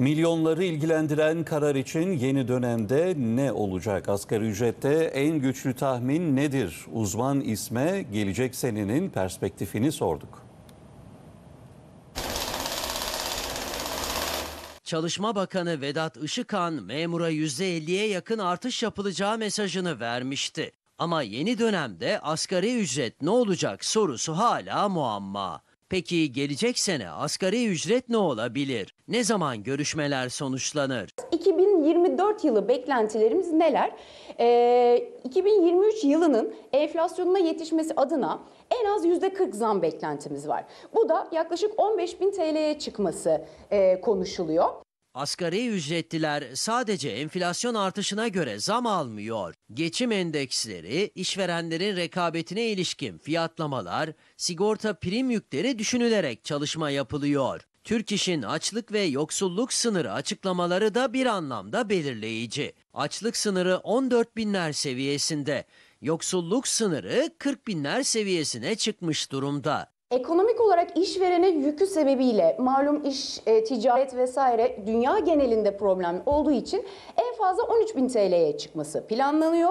Milyonları ilgilendiren karar için yeni dönemde ne olacak? Asgari ücrette en güçlü tahmin nedir? Uzman isme gelecek senenin perspektifini sorduk. Çalışma Bakanı Vedat Işıkhan memura %50'ye yakın artış yapılacağı mesajını vermişti. Ama yeni dönemde asgari ücret ne olacak sorusu hala muamma. Peki gelecek sene asgari ücret ne olabilir? Ne zaman görüşmeler sonuçlanır? 2024 yılı beklentilerimiz neler? Ee, 2023 yılının enflasyonuna yetişmesi adına en az %40 zam beklentimiz var. Bu da yaklaşık 15 bin TL'ye çıkması e, konuşuluyor. Asgari ücretliler sadece enflasyon artışına göre zam almıyor. Geçim endeksleri, işverenlerin rekabetine ilişkin fiyatlamalar, sigorta prim yükleri düşünülerek çalışma yapılıyor. Türk İş'in açlık ve yoksulluk sınırı açıklamaları da bir anlamda belirleyici. Açlık sınırı 14 binler seviyesinde, yoksulluk sınırı 40 binler seviyesine çıkmış durumda. Ekonomik olarak işverene yükü sebebiyle malum iş, e, ticaret vesaire dünya genelinde problem olduğu için en fazla 13 bin TL'ye çıkması planlanıyor.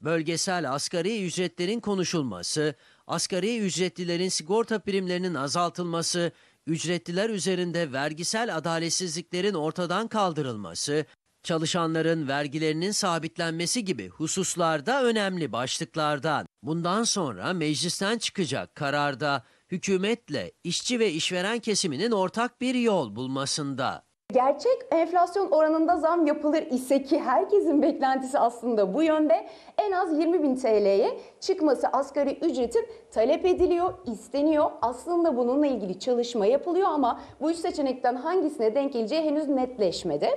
Bölgesel asgari ücretlerin konuşulması, asgari ücretlilerin sigorta primlerinin azaltılması, ücretliler üzerinde vergisel adaletsizliklerin ortadan kaldırılması, çalışanların vergilerinin sabitlenmesi gibi hususlarda önemli başlıklardan. Bundan sonra meclisten çıkacak kararda hükümetle işçi ve işveren kesiminin ortak bir yol bulmasında. Gerçek enflasyon oranında zam yapılır ise ki herkesin beklentisi aslında bu yönde en az 20 bin TL'ye çıkması asgari ücretin talep ediliyor, isteniyor. Aslında bununla ilgili çalışma yapılıyor ama bu üç seçenekten hangisine denk geleceği henüz netleşmedi.